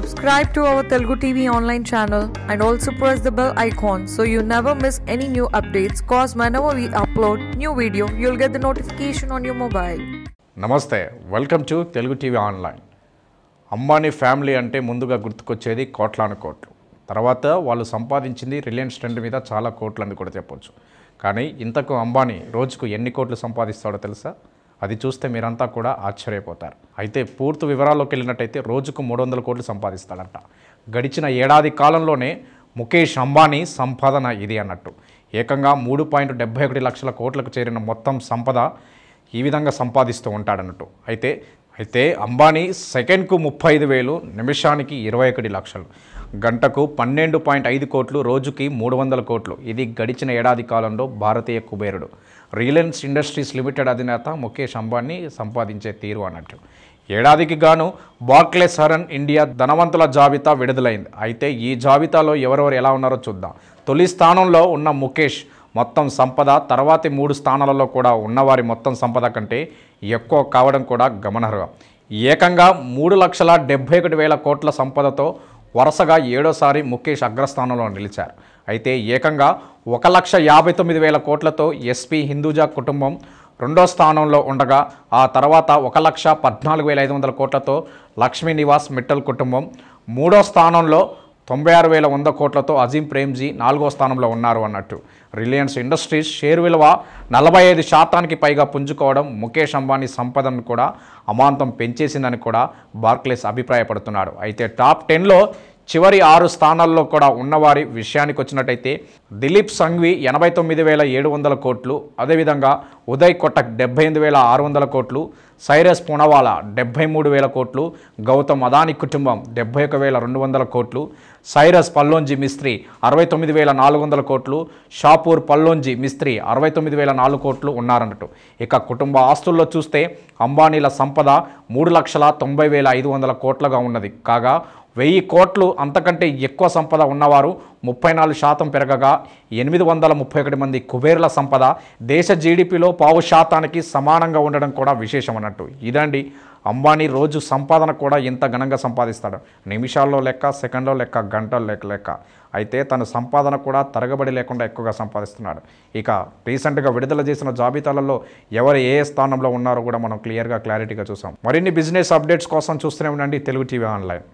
Subscribe to our Telugu TV online channel and also press the bell icon so you never miss any new updates cause whenever we upload new video you'll get the notification on your mobile. నమస్తే welcome to Telugu TV online Ambani family అంటే ముందుగా గుర్తుకొచ్చేది కోట్లాను కోట్లు తర్వాత వాళ్ళు సంపాదించింది Reliance trend మీద చాలా కోట్లు అని కూడా చెప్పొచ్చు కానీ ఇంతకు అంబానీ రోజుకు ఎన్ని కోట్లు సంపాదిస్తాడో తెలుసా అది చూస్తే మీరంతా కూడా ఆశ్చర్యపోతారు అయితే పూర్తి వివరాల్లోకి వెళ్ళినట్టయితే రోజుకు మూడు వందల కోట్లు సంపాదిస్తాడంట గడిచిన ఏడాది కాలంలోనే ముఖేష్ అంబానీ సంపాదన ఇది అన్నట్టు ఏకంగా మూడు పాయింట్ డెబ్బై ఒకటి లక్షల కోట్లకు చేరిన మొత్తం సంపద ఈ విధంగా సంపాదిస్తూ ఉంటాడన్నట్టు అయితే అయితే అంబానీ సెకండ్కు ముప్పై ఐదు వేలు నిమిషానికి ఇరవై ఒకటి లక్షలు గంటకు పన్నెండు పాయింట్ ఐదు కోట్లు రోజుకి మూడు వందల కోట్లు ఇది గడిచిన ఏడాది కాలంలో భారతీయ కుబేరుడు రిలయన్స్ ఇండస్ట్రీస్ లిమిటెడ్ అధినేత ముఖేష్ అంబానీ సంపాదించే తీరు అన్నట్టు ఏడాదికి గాను బాక్లెస్ హరన్ ఇండియా ధనవంతుల జాబితా విడుదలైంది అయితే ఈ జాబితాలో ఎవరెవరు ఎలా ఉన్నారో చూద్దాం తొలి స్థానంలో ఉన్న ముఖేష్ మొత్తం సంపద తర్వాతి మూడు స్థానాలలో కూడా ఉన్నవారి మొత్తం సంపద కంటే ఎక్కువ కావడం కూడా గమనార్హం ఏకంగా మూడు లక్షల డెబ్బై ఒకటి వేల కోట్ల సంపదతో వరుసగా ఏడోసారి ముఖేష్ అగ్రస్థానంలో నిలిచారు అయితే ఏకంగా ఒక లక్ష యాభై తొమ్మిది వేల కోట్లతో ఎస్పీ హిందూజా కుటుంబం రెండో స్థానంలో ఉండగా ఆ తర్వాత ఒక లక్ష పద్నాలుగు వేల ఐదు వందల కోట్లతో లక్ష్మీనివాస్ మిట్టల్ కుటుంబం మూడో స్థానంలో తొంభై ఆరు వేల వంద కోట్లతో అజీం ప్రేమ్జీ నాలుగో స్థానంలో ఉన్నారు అన్నట్టు రిలయన్స్ ఇండస్ట్రీస్ షేర్ విలువ నలభై ఐదు శాతానికి పైగా పుంజుకోవడం ముఖేష్ అంబానీ సంపదను కూడా అమాంతం పెంచేసిందని కూడా బార్క్లేస్ అభిప్రాయపడుతున్నాడు అయితే టాప్ టెన్లో చివరి ఆరు స్థానాల్లో కూడా ఉన్నవారి విషయానికి వచ్చినట్టయితే దిలీప్ సంఘ్వి ఎనభై తొమ్మిది వేల ఏడు వందల కోట్లు అదేవిధంగా ఉదయ్ కొట్టక్ డెబ్బై ఎనిమిది వేల ఆరు వందల కోట్లు సైరస్ పూనవాల డెబ్బై మూడు వేల కోట్లు గౌతమ్ అదాని కుటుంబం డెబ్బై ఒక వేల రెండు వందల కోట్లు సైరస్ పల్లోంజి మిస్త్రీ అరవై తొమ్మిది వేల నాలుగు వందల కోట్లు షాపూర్ పల్లోంజి మిస్త్రీ అరవై తొమ్మిది వేల నాలుగు కోట్లు ఉన్నారన్నట్టు ఇక కుటుంబ ఆస్తుల్లో చూస్తే అంబానీల సంపద మూడు లక్షల తొంభై వేల ఐదు వందల కోట్లుగా ఉన్నది కాగా వెయ్యి కోట్లు అంతకంటే ఎక్కువ సంపద ఉన్నవారు ముప్పై నాలుగు శాతం పెరగగా ఎనిమిది వందల ముప్పై ఒకటి మంది కుబేరుల సంపద దేశ జీడిపిలో పావు శాతానికి సమానంగా ఉండడం కూడా విశేషం అన్నట్టు ఇదండి అంబానీ రోజు సంపాదన కూడా ఇంత ఘనంగా సంపాదిస్తాడు నిమిషాల్లో లెక్క సెకండ్లో లెక్క గంటల్లో లెక్క లెక్క అయితే తన సంపాదన కూడా తరగబడి లేకుండా ఎక్కువగా సంపాదిస్తున్నాడు ఇక రీసెంట్గా విడుదల చేసిన జాబితాలలో ఎవరు ఏ స్థానంలో ఉన్నారో కూడా మనం క్లియర్గా క్లారిటీగా చూసాం మరిన్ని బిజినెస్ అప్డేట్స్ కోసం చూస్తూనే ఉండండి తెలుగు టీవీ ఆన్లైన్